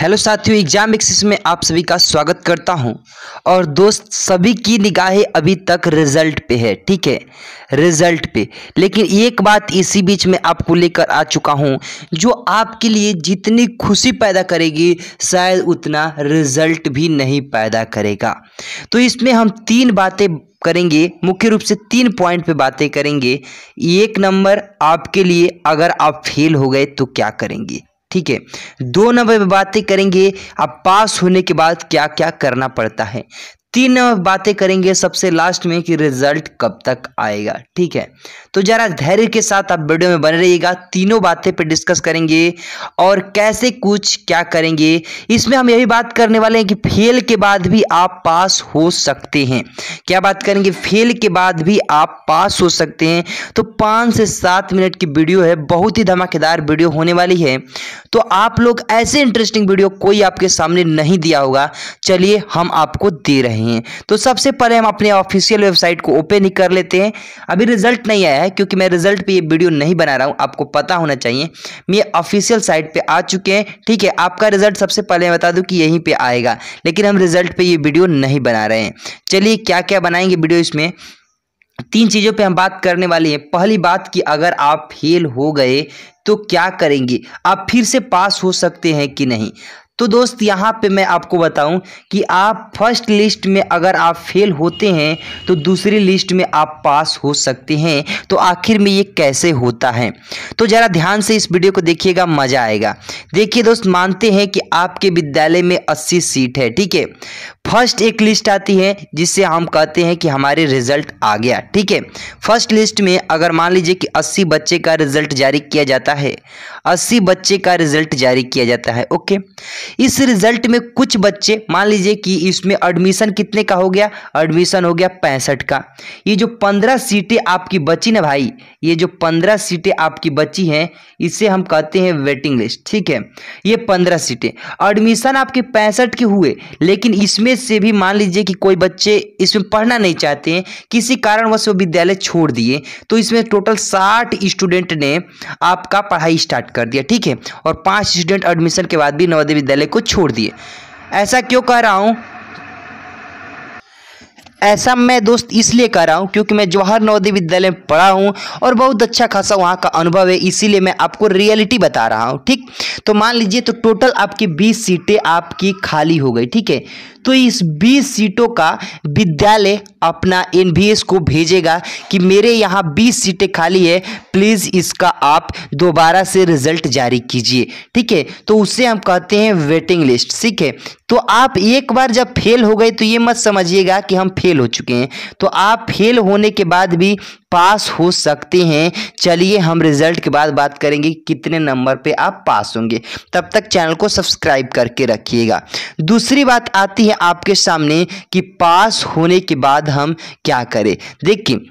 hello साथियों exam axis में आप सभी का स्वागत करता हूं और दोस्त सभी की निगाहें अभी तक रिजल्ट पे है ठीक है रिजल्ट पे लेकिन एक बात इसी बीच में आपको लेकर आ चुका हूं जो आपके लिए जितनी खुशी पैदा करेगी शायद उतना रिजल्ट भी नहीं पैदा करेगा तो इसमें हम तीन बातें करेंगे मुख्य रूप से तीन पॉइंट पे बातें करेंगे एक नंबर आपके लिए अगर आप फेल हो गए तो क्या करेंगे ठीक है दो नंबर में बातें करेंगे अब पास होने के बाद क्या क्या करना पड़ता है तीन बातें करेंगे सबसे लास्ट में कि रिजल्ट कब तक आएगा ठीक है तो जरा धैर्य के साथ आप वीडियो में बने रहिएगा तीनों बातें पर डिस्कस करेंगे और कैसे कुछ क्या करेंगे इसमें हम यही बात करने वाले हैं कि फेल के बाद भी आप पास हो सकते हैं क्या बात करेंगे फेल के बाद भी आप पास हो सकते हैं तो पाँच से सात मिनट की वीडियो है बहुत ही धमाकेदार वीडियो होने वाली है तो आप लोग ऐसे इंटरेस्टिंग वीडियो कोई आपके सामने नहीं दिया होगा चलिए हम आपको दे रहे हैं हैं तो सबसे पहले हम अपने ऑफिशियल वेबसाइट को ओपन ही कर लेते हैं अभी रिजल्ट नहीं आया है क्योंकि मैं रिजल्ट पे ये वीडियो नहीं बना रहा हूँ आपको पता होना चाहिए मैं ऑफिशियल साइट पे आ चुके हैं ठीक है आपका रिजल्ट सबसे पहले मैं बता दूँ कि यहीं पर आएगा लेकिन हम रिजल्ट पर ये वीडियो नहीं बना रहे हैं चलिए क्या क्या बनाएंगे वीडियो इसमें तीन चीज़ों पे हम बात करने वाले हैं पहली बात कि अगर आप फेल हो गए तो क्या करेंगे आप फिर से पास हो सकते हैं कि नहीं तो दोस्त यहाँ पे मैं आपको बताऊं कि आप फर्स्ट लिस्ट में अगर आप फेल होते हैं तो दूसरी लिस्ट में आप पास हो सकते हैं तो आखिर में ये कैसे होता है तो ज़रा ध्यान से इस वीडियो को देखिएगा मज़ा आएगा देखिए दोस्त मानते हैं कि आपके विद्यालय में अस्सी सीट है ठीक है फर्स्ट एक लिस्ट आती है जिससे हम कहते हैं कि हमारे रिजल्ट आ गया ठीक है फर्स्ट लिस्ट में अगर मान लीजिए कि 80 बच्चे का रिजल्ट जारी किया जाता है 80 बच्चे का रिजल्ट जारी किया जाता है ओके इस रिजल्ट में कुछ बच्चे मान लीजिए कि इसमें एडमिशन कितने का हो गया एडमिशन हो गया पैंसठ का ये जो पंद्रह सीटें आपकी बची ना भाई ये जो पंद्रह सीटें आपकी बची हैं इसे हम कहते हैं वेटिंग लिस्ट ठीक है ये पंद्रह सीटें एडमिशन आपके पैंसठ के हुए लेकिन इसमें इसमें से भी मान लीजिए कि कोई बच्चे इसमें पढ़ना नहीं चाहते हैं किसी कारणवश वो विद्यालय छोड़ दिए तो इसमें टोटल साठ स्टूडेंट ने आपका पढ़ाई स्टार्ट कर दिया ठीक है और पाँच स्टूडेंट एडमिशन के बाद भी नवोदय विद्यालय को छोड़ दिए ऐसा क्यों कह रहा हूँ ऐसा मैं दोस्त इसलिए कह रहा हूँ क्योंकि मैं जवाहर नवोदय विद्यालय में पढ़ा हूँ और बहुत अच्छा खासा वहाँ का अनुभव है इसीलिए मैं आपको रियलिटी बता रहा हूँ ठीक तो मान लीजिए तो टोटल आपकी 20 सीटें आपकी खाली हो गई ठीक है तो इस 20 सीटों का विद्यालय अपना एन को भेजेगा कि मेरे यहाँ 20 सीटें खाली है प्लीज़ इसका आप दोबारा से रिजल्ट जारी कीजिए ठीक है तो उससे हम कहते हैं वेटिंग लिस्ट ठीक है तो आप एक बार जब फेल हो गए तो ये मत समझिएगा कि हम फेल हो चुके हैं तो आप फेल होने के बाद भी पास हो सकते हैं चलिए हम रिजल्ट के बाद बात करेंगे कितने नंबर पे आप पास होंगे तब तक चैनल को सब्सक्राइब करके रखिएगा दूसरी बात आती है आपके सामने कि पास होने के बाद हम क्या करें देखिए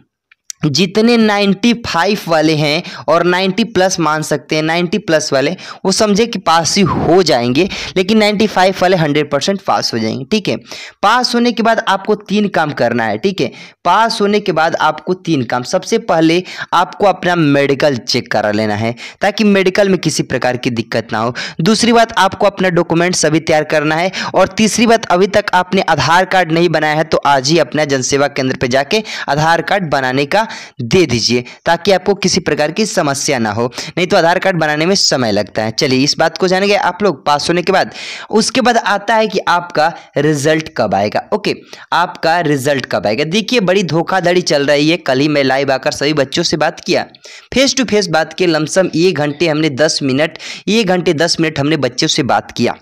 जितने 95 वाले हैं और 90 प्लस मान सकते हैं 90 प्लस वाले वो समझे कि पास ही हो जाएंगे लेकिन 95 वाले 100 परसेंट पास हो जाएंगे ठीक है पास होने के बाद आपको तीन काम करना है ठीक है पास होने के बाद आपको तीन काम सबसे पहले आपको अपना मेडिकल चेक करा लेना है ताकि मेडिकल में किसी प्रकार की दिक्कत ना हो दूसरी बात आपको अपना डॉक्यूमेंट सभी तैयार करना है और तीसरी बात अभी तक आपने आधार कार्ड नहीं बनाया है तो आज ही अपना जनसेवा केंद्र पर जाके आधार कार्ड बनाने का दे दीजिए ताकि आपको किसी प्रकार की समस्या ना हो नहीं तो आधार कार्ड बनाने में समय लगता है चलिए इस बात को जानेंगे आप लोग पास होने के बाद उसके बाद आता है कि आपका रिजल्ट कब आएगा ओके आपका रिजल्ट कब आएगा देखिए बड़ी धोखाधड़ी चल रही है कल ही मैं लाइव आकर सभी बच्चों से बात किया फेस टू फेस बात की लमसम एक घंटे हमने दस मिनट एक घंटे दस मिनट हमने बच्चों से बात किया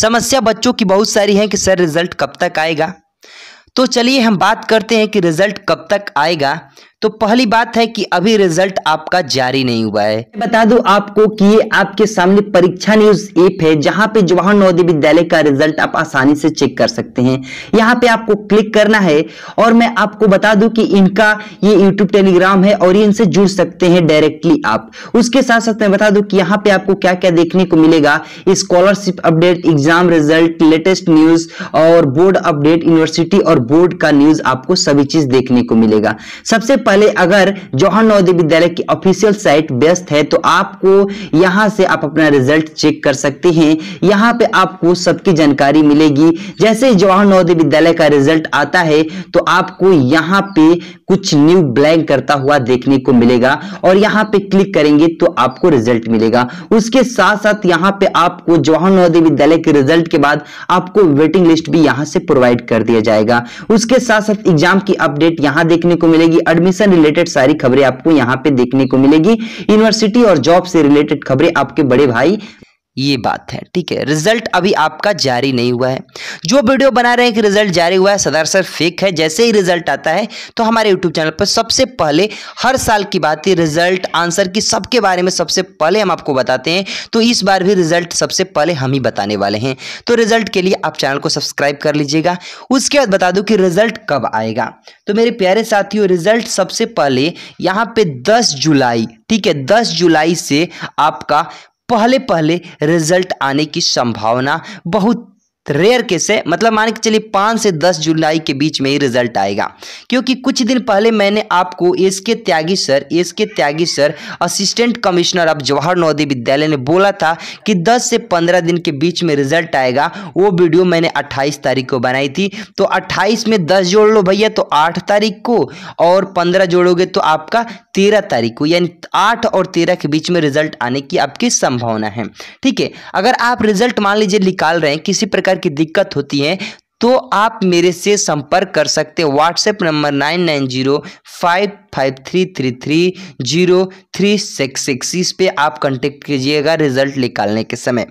समस्या बच्चों की बहुत सारी है कि सर रिजल्ट कब तक आएगा तो चलिए हम बात करते हैं कि रिजल्ट कब तक आएगा तो पहली बात है कि अभी रिजल्ट आपका जारी नहीं हुआ है बता दूं आपको कि ये आपके सामने परीक्षा न्यूज ऐप है जहां पे जवाहर नवोदय विद्यालय का रिजल्ट आप आसानी से चेक कर सकते हैं यहां पे आपको क्लिक करना है और मैं आपको बता दूं कि इनका ये यूट्यूब टेलीग्राम है और ये इनसे जुड़ सकते हैं डायरेक्टली आप उसके साथ साथ मैं बता दू की यहाँ पे आपको क्या क्या देखने को मिलेगा scholarship update exam result latest news और बोर्ड अपडेट यूनिवर्सिटी और बोर्ड का न्यूज आपको सभी चीज देखने को मिलेगा सबसे वाले अगर जौहर नवोदय विद्यालय की ऑफिशियल साइट व्यस्त है तो आपको यहाँ से आप अपना रिजल्ट चेक कर सकते हैं यहाँ पे आपको सबकी जानकारी मिलेगी जैसे जवाहर नवोदय विद्यालय का रिजल्ट आता है तो आपको यहाँ पे कुछ न्यू ब्लैंक करता हुआ देखने को मिलेगा और यहाँ पे क्लिक करेंगे तो आपको रिजल्ट मिलेगा उसके साथ साथ यहाँ पे आपको जवाहर नवोदय विद्यालय के रिजल्ट के बाद आपको वेटिंग लिस्ट भी यहाँ से प्रोवाइड कर दिया जाएगा उसके साथ साथ एग्जाम की अपडेट यहाँ देखने को मिलेगी एडमिशन एजुकेशन रिलेटेड सारी खबरें आपको यहाँ पे देखने को मिलेगी यूनिवर्सिटी और जॉब से रिलेटेड खबरें आपके बड़े भाई ये बात है ठीक है रिजल्ट अभी आपका जारी नहीं हुआ है जो वीडियो बना रहे हैं कि रिजल्ट जारी हुआ है सदर सर फेक है जैसे ही रिजल्ट आता है तो हमारे यूट्यूब चैनल पर सबसे पहले हर साल की बात है रिजल्ट आंसर की सबके बारे में सबसे पहले हम आपको बताते हैं तो इस बार भी रिजल्ट सबसे पहले हम ही बताने वाले हैं तो रिजल्ट के लिए आप चैनल को सब्सक्राइब कर लीजिएगा उसके बाद बता दूँ कि रिजल्ट कब आएगा तो मेरे प्यारे साथियों रिजल्ट सबसे पहले यहाँ पे दस जुलाई ठीक है दस जुलाई से आपका पहले पहले रिजल्ट आने की संभावना बहुत रेयर केस है मतलब मान के चलिए पाँच से दस जुलाई के बीच में ही रिजल्ट आएगा क्योंकि कुछ दिन पहले मैंने आपको S K Tyagi sir S K Tyagi sir assistant commissioner of Jawahar Navodaya Vidyalaya ने बोला था कि दस से पंद्रह दिन के बीच में रिजल्ट आएगा वो वीडियो मैंने अट्ठाईस तारीख को बनाई थी तो अट्ठाईस में दस जोड़ लो भैया तो आठ तारीख को और पंद्रह जोड़ोगे तो आपका तेरह तारीख को यानी आठ और तेरह के बीच में रिजल्ट आने की आपकी संभावना है ठीक है अगर आप रिजल्ट मान लीजिए निकाल रहे हैं किसी प्रकार प्रकार की दिक्कत होती है तो आप मेरे से संपर्क कर सकते हैं WhatsApp number nine nine zero five five three three three zero three six six इस पर आप कांटेक्ट कीजिएगा रिजल्ट निकालने के समय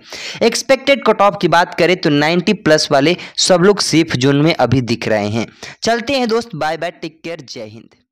एक्सपेक्टेड कट ऑफ की बात करें तो नाइन्टी प्लस वाले सब लोग सेफ जोन में अभी दिख रहे हैं चलते हैं दोस्त बाय बाय टेक केयर जय हिंद